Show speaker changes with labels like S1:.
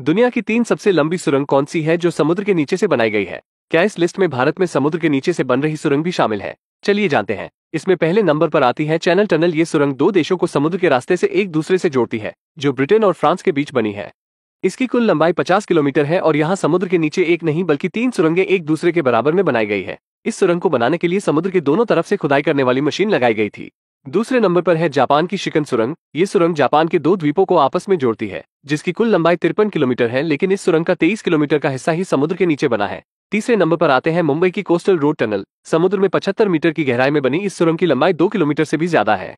S1: दुनिया की तीन सबसे लंबी सुरंग कौन सी है जो समुद्र के नीचे से बनाई गई है क्या इस लिस्ट में भारत में समुद्र के नीचे से बन रही सुरंग भी शामिल है चलिए जानते हैं इसमें पहले नंबर पर आती है चैनल टनल ये सुरंग दो देशों को समुद्र के रास्ते से एक दूसरे से जोड़ती है जो ब्रिटेन और फ्रांस के बीच बनी है इसकी कुल लंबाई 50 किलोमीटर है और यहाँ समुद्र के नीचे एक नहीं बल्कि तीन सुरंगें एक दूसरे के बराबर में बनाई गई है इस सुरंग को बनाने के लिए समुद्र के दोनों तरफ से खुदाई करने वाली मशीन लगाई गई थी दूसरे नंबर पर है जापान की शिकन सुरंग ये सुरंग जापान के दो द्वीपों को आपस में जोड़ती है जिसकी कुल लंबाई तिरपन किलोमीटर है लेकिन इस सुरंग का तेईस किलोमीटर का हिस्सा ही समुद्र के नीचे बना है तीसरे नंबर पर आते हैं मुंबई की कोस्टल रोड टनल समुद्र में 75 मीटर की गहराई में बनी इस सुरंग की लंबाई दो किलोमीटर से भी ज्यादा है